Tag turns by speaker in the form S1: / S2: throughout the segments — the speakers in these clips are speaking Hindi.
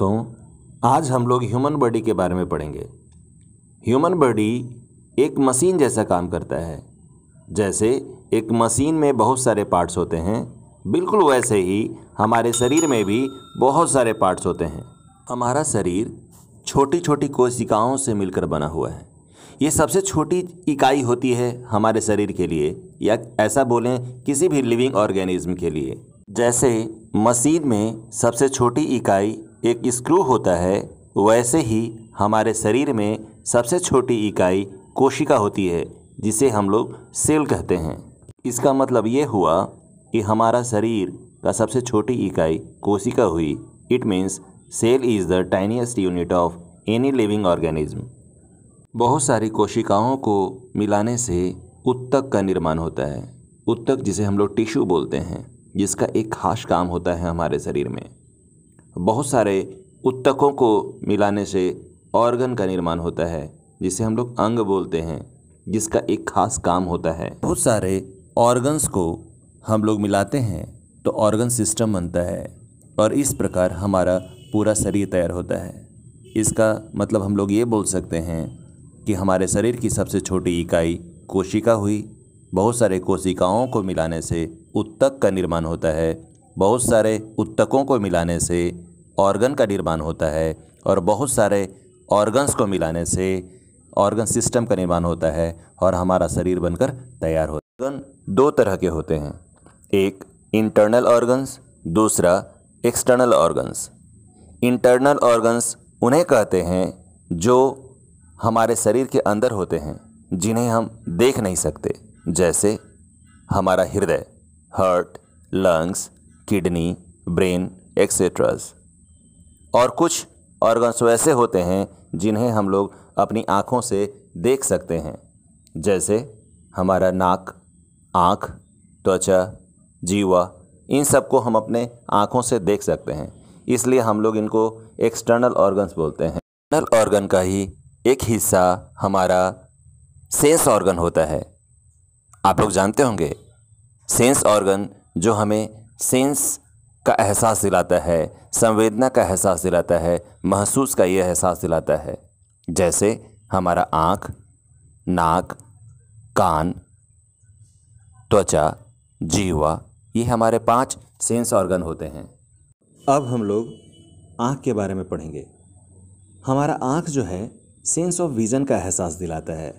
S1: दोस्तों आज हम लोग ह्यूमन बॉडी के बारे में पढ़ेंगे ह्यूमन बॉडी एक मशीन जैसा काम करता है जैसे एक मशीन में बहुत सारे पार्ट्स होते हैं बिल्कुल वैसे ही हमारे शरीर में भी बहुत सारे पार्ट्स होते हैं हमारा शरीर छोटी छोटी कोशिकाओं से मिलकर बना हुआ है ये सबसे छोटी इकाई होती है हमारे शरीर के लिए या ऐसा बोलें किसी भी लिविंग ऑर्गेनिज्म के लिए जैसे मशीन में सबसे छोटी इकाई एक स्क्रू होता है वैसे ही हमारे शरीर में सबसे छोटी इकाई कोशिका होती है जिसे हम लोग सेल कहते हैं इसका मतलब ये हुआ कि हमारा शरीर का सबसे छोटी इकाई कोशिका हुई it means cell is the tiniest unit of any living organism बहुत सारी कोशिकाओं को मिलाने से उत्तक का निर्माण होता है उत्तक जिसे हम लोग टिश्यू बोलते हैं जिसका एक खास काम होता है हमारे शरीर में बहुत सारे उत्तकों को मिलाने से ऑर्गन का निर्माण होता है जिसे हम लोग अंग बोलते हैं जिसका एक खास काम होता है बहुत सारे ऑर्गन्स को हम लोग मिलाते हैं तो ऑर्गन सिस्टम बनता है और इस प्रकार हमारा पूरा शरीर तैयार होता है इसका मतलब हम लोग ये बोल सकते हैं कि हमारे शरीर की सबसे छोटी इकाई कोशिका हुई बहुत सारे कोशिकाओं को मिलाने से उत्तक का निर्माण होता है बहुत सारे उत्तकों को मिलाने से ऑर्गन का निर्माण होता है और बहुत सारे ऑर्गन्स को मिलाने से ऑर्गन सिस्टम का निर्माण होता है और हमारा शरीर बनकर तैयार होता है ऑर्गन दो तरह के होते हैं एक इंटरनल ऑर्गन्स दूसरा एक्सटर्नल ऑर्गन्स इंटरनल ऑर्गन्स उन्हें कहते हैं जो हमारे शरीर के अंदर होते हैं जिन्हें हम देख नहीं सकते जैसे हमारा हृदय heart lungs kidney brain etcetera और कुछ ऑर्गन्स वैसे होते हैं जिन्हें हम लोग अपनी आँखों से देख सकते हैं जैसे हमारा नाक आँख त्वचा जीवा इन सबको हम अपने आँखों से देख सकते हैं इसलिए हम लोग इनको एक्सटर्नल ऑर्गन्स बोलते हैं एक्सटर्नल ऑर्गन का ही एक हिस्सा हमारा सेंस ऑर्गन होता है आप लोग जानते होंगे सेंस ऑर्गन जो हमें सेंस का एहसास दिलाता है संवेदना का एहसास दिलाता है महसूस का ये एहसास दिलाता है जैसे हमारा आँख नाक कान त्वचा जीवा ये हमारे पांच सेंस ऑर्गन होते हैं अब हम लोग आँख के बारे में पढ़ेंगे हमारा आँख जो है सेंस ऑफ विज़न का एहसास दिलाता है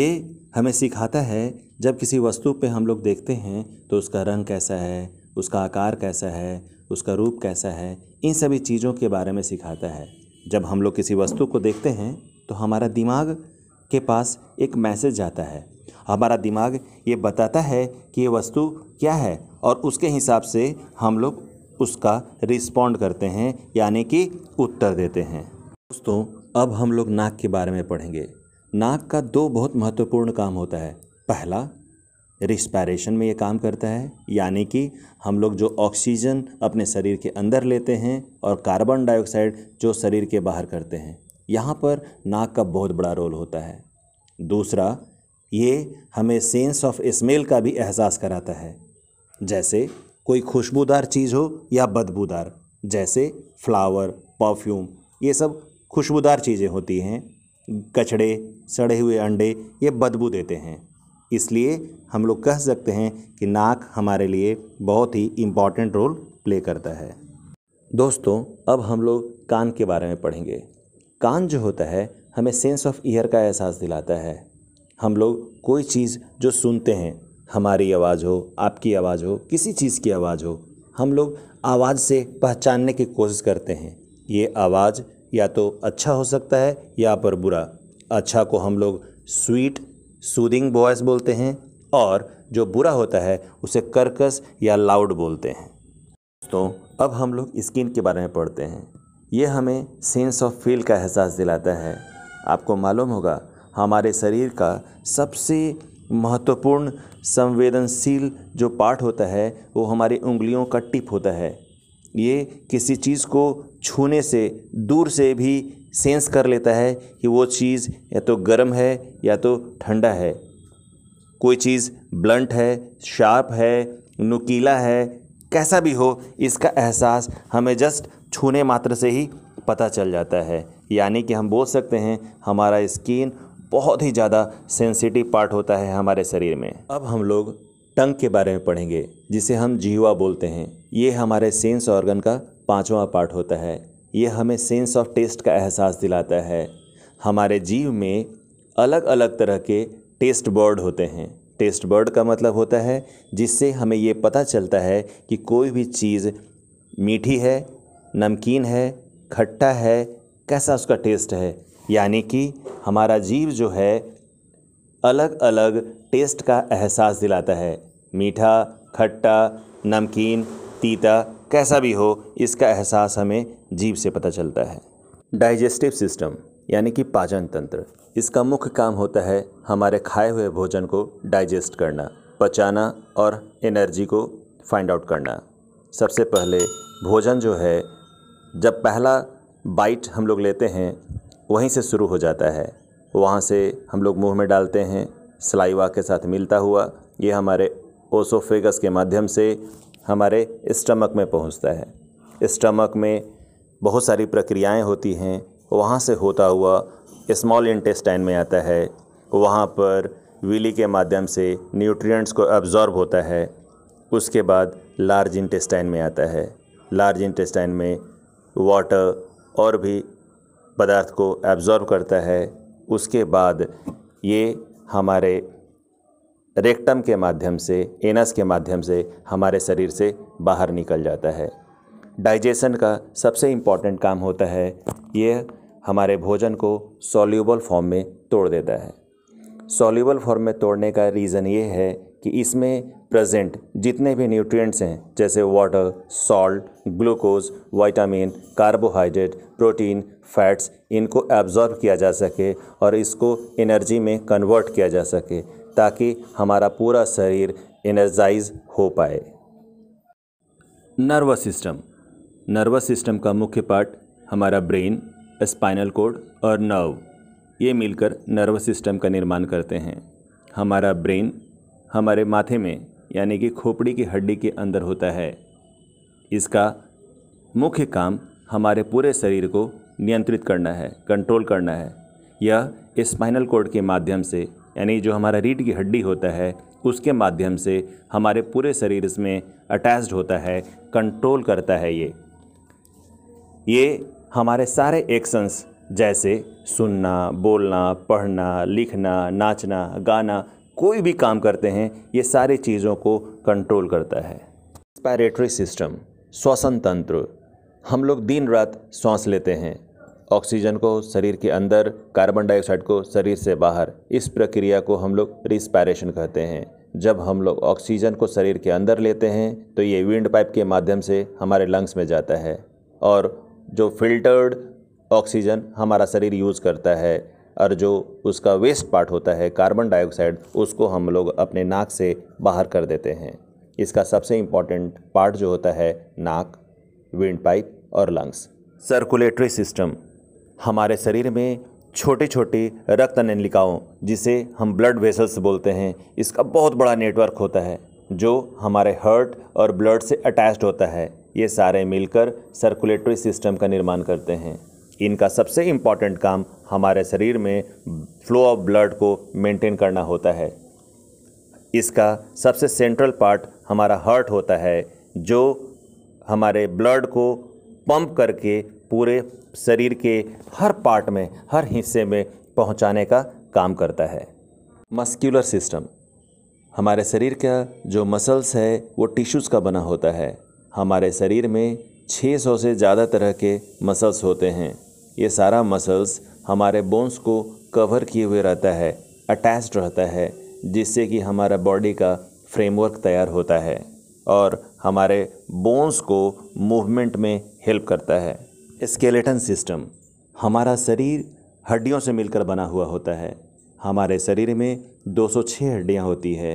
S1: ये हमें सिखाता है जब किसी वस्तु पे हम लोग देखते हैं तो उसका रंग कैसा है उसका आकार कैसा है उसका रूप कैसा है इन सभी चीज़ों के बारे में सिखाता है जब हम लोग किसी वस्तु को देखते हैं तो हमारा दिमाग के पास एक मैसेज जाता है हमारा दिमाग ये बताता है कि ये वस्तु क्या है और उसके हिसाब से हम लोग उसका रिस्पॉन्ड करते हैं यानी कि उत्तर देते हैं दोस्तों अब हम लोग नाक के बारे में पढ़ेंगे नाक का दो बहुत महत्वपूर्ण काम होता है पहला रिस्पायरेशन में ये काम करता है यानी कि हम लोग जो ऑक्सीजन अपने शरीर के अंदर लेते हैं और कार्बन डाइऑक्साइड जो शरीर के बाहर करते हैं यहाँ पर नाक का बहुत बड़ा रोल होता है दूसरा ये हमें सेंस ऑफ स्मेल का भी एहसास कराता है जैसे कोई खुशबूदार चीज़ हो या बदबूदार जैसे फ्लावर परफ्यूम ये सब खुशबूदार चीज़ें होती हैं कचड़े सड़े हुए अंडे ये बदबू देते हैं इसलिए हम लोग कह सकते हैं कि नाक हमारे लिए बहुत ही इम्पॉर्टेंट रोल प्ले करता है दोस्तों अब हम लोग कान के बारे में पढ़ेंगे कान जो होता है हमें सेंस ऑफ ईयर का एहसास दिलाता है हम लोग कोई चीज़ जो सुनते हैं हमारी आवाज़ हो आपकी आवाज़ हो किसी चीज़ की आवाज़ हो हम लोग आवाज़ से पहचानने की कोशिश करते हैं ये आवाज़ या तो अच्छा हो सकता है या पर बुरा अच्छा को हम लोग स्वीट सूदिंग वॉयस बोलते हैं और जो बुरा होता है उसे कर्कस या लाउड बोलते हैं दोस्तों अब हम लोग स्किन के बारे में पढ़ते हैं ये हमें सेंस ऑफ फील का एहसास दिलाता है आपको मालूम होगा हमारे शरीर का सबसे महत्वपूर्ण संवेदनशील जो पार्ट होता है वो हमारी उंगलियों का टिप होता है ये किसी चीज़ को छूने से दूर से भी सेंस कर लेता है कि वो चीज़ या तो गर्म है या तो ठंडा है कोई चीज़ ब्लंट है शार्प है नुकीला है कैसा भी हो इसका एहसास हमें जस्ट छूने मात्र से ही पता चल जाता है यानी कि हम बोल सकते हैं हमारा स्किन बहुत ही ज़्यादा सेंसिटिव पार्ट होता है हमारे शरीर में अब हम लोग टंग के बारे में पढ़ेंगे जिसे हम जीवा बोलते हैं ये हमारे सेंस ऑर्गन का पाँचवा पार्ट होता है ये हमें सेंस ऑफ टेस्ट का एहसास दिलाता है हमारे जीव में अलग अलग तरह के टेस्ट बर्ड होते हैं टेस्ट बर्ड का मतलब होता है जिससे हमें ये पता चलता है कि कोई भी चीज़ मीठी है नमकीन है खट्टा है कैसा उसका टेस्ट है यानी कि हमारा जीव जो है अलग अलग टेस्ट का एहसास दिलाता है मीठा खट्टा नमकीन तीता कैसा भी हो इसका एहसास हमें जीभ से पता चलता है डाइजेस्टिव सिस्टम यानी कि पाचन तंत्र इसका मुख्य काम होता है हमारे खाए हुए भोजन को डाइजेस्ट करना पचाना और एनर्जी को फाइंड आउट करना सबसे पहले भोजन जो है जब पहला बाइट हम लोग लेते हैं वहीं से शुरू हो जाता है वहाँ से हम लोग मुंह में डालते हैं सलाइवा के साथ मिलता हुआ ये हमारे ओसोफेगस के माध्यम से हमारे स्टमक में पहुँचता है स्टमक में बहुत सारी प्रक्रियाएं होती हैं वहाँ से होता हुआ स्मॉल इंटेस्टाइन में आता है वहाँ पर विली के माध्यम से न्यूट्रिएंट्स को एब्जॉर्ब होता है उसके बाद लार्ज इंटेस्टाइन में आता है लार्ज इंटेस्टाइन में वाटर और भी पदार्थ को एब्जॉर्ब करता है उसके बाद ये हमारे रेक्टम के माध्यम से एनस के माध्यम से हमारे शरीर से बाहर निकल जाता है डाइजेशन का सबसे इम्पॉर्टेंट काम होता है यह हमारे भोजन को सॉल्यूबल फॉर्म में तोड़ देता है सॉल्यूबल फॉर्म में तोड़ने का रीज़न ये है कि इसमें प्रेजेंट जितने भी न्यूट्रिएंट्स हैं जैसे water salt glucose vitamin carbohydrate protein fats इनको एब्जॉर्ब किया जा सके और इसको एनर्जी में कन्वर्ट किया जा सके ताकि हमारा पूरा शरीर एनर्जाइज हो पाए नर्वस सिस्टम नर्वस सिस्टम का मुख्य पार्ट हमारा ब्रेन स्पाइनल कोड और नर्व ये मिलकर नर्वस सिस्टम का निर्माण करते हैं हमारा ब्रेन हमारे माथे में यानी कि खोपड़ी की हड्डी के अंदर होता है इसका मुख्य काम हमारे पूरे शरीर को नियंत्रित करना है कंट्रोल करना है यह स्पाइनल कोड के माध्यम से यानी जो हमारा रीढ़ की हड्डी होता है उसके माध्यम से हमारे पूरे शरीर में अटैच्ड होता है कंट्रोल करता है ये ये हमारे सारे एक्शंस जैसे सुनना बोलना पढ़ना लिखना नाचना गाना कोई भी काम करते हैं ये सारे चीज़ों को कंट्रोल करता है रेस्पायरेटरी सिस्टम श्वसन तंत्र हम लोग दिन रात सांस लेते हैं ऑक्सीजन को शरीर के अंदर कार्बन डाइऑक्साइड को शरीर से बाहर इस प्रक्रिया को हम लोग रिस्पायरेशन कहते हैं जब हम लोग ऑक्सीजन को शरीर के अंदर लेते हैं तो ये विंड पाइप के माध्यम से हमारे लंग्स में जाता है और जो फिल्टर्ड ऑक्सीजन हमारा शरीर यूज़ करता है और जो उसका वेस्ट पार्ट होता है कार्बन डाइऑक्साइड उसको हम लोग अपने नाक से बाहर कर देते हैं इसका सबसे इम्पॉर्टेंट पार्ट जो होता है नाक विंड पाइप और लंग्स सर्कुलेटरी सिस्टम हमारे शरीर में छोटे छोटे रक्त नलिकाओं जिसे हम ब्लड वेसल्स बोलते हैं इसका बहुत बड़ा नेटवर्क होता है जो हमारे हर्ट और ब्लड से अटैच्ड होता है ये सारे मिलकर सर्कुलेटरी सिस्टम का निर्माण करते हैं इनका सबसे इम्पॉर्टेंट काम हमारे शरीर में फ्लो ऑफ ब्लड को मेंटेन करना होता है इसका सबसे सेंट्रल पार्ट हमारा हर्ट होता है जो हमारे ब्लड को पंप करके पूरे शरीर के हर पार्ट में हर हिस्से में पहुंचाने का काम करता है मस्क्यूलर सिस्टम हमारे शरीर का जो मसल्स है वो टिश्यूज़ का बना होता है हमारे शरीर में 600 से ज़्यादा तरह के मसल्स होते हैं ये सारा मसल्स हमारे बोन्स को कवर किए हुए रहता है अटैच रहता है जिससे कि हमारा बॉडी का फ्रेमवर्क तैयार होता है और हमारे बोन्स को मूवमेंट में हेल्प करता है स्केलेटन सिस्टम हमारा शरीर हड्डियों से मिलकर बना हुआ होता है हमारे शरीर में 206 हड्डियां होती है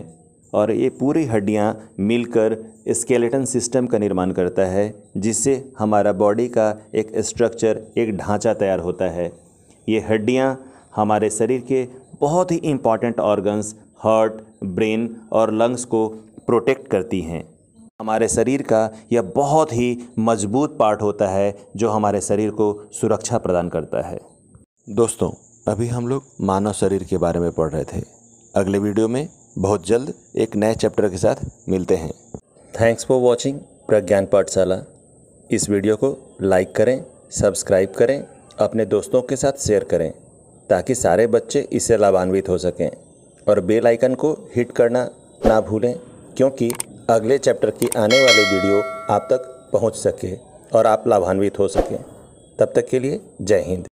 S1: और ये पूरी हड्डियां मिलकर स्केलेटन सिस्टम का निर्माण करता है जिससे हमारा बॉडी का एक स्ट्रक्चर एक ढांचा तैयार होता है ये हड्डियां हमारे शरीर के बहुत ही इम्पॉर्टेंट ऑर्गन्स हार्ट ब्रेन और लंग्स को प्रोटेक्ट करती हैं हमारे शरीर का यह बहुत ही मजबूत पार्ट होता है जो हमारे शरीर को सुरक्षा प्रदान करता है दोस्तों अभी हम लोग मानव शरीर के बारे में पढ़ रहे थे अगले वीडियो में बहुत जल्द एक नए चैप्टर के साथ मिलते हैं थैंक्स फॉर वॉचिंग प्रज्ञान पाठशाला इस वीडियो को लाइक करें सब्सक्राइब करें अपने दोस्तों के साथ शेयर करें ताकि सारे बच्चे इससे लाभान्वित हो सकें और बेल आइकन को हिट करना ना भूलें क्योंकि अगले चैप्टर की आने वाली वीडियो आप तक पहुंच सके और आप लाभान्वित हो सकें तब तक के लिए जय हिंद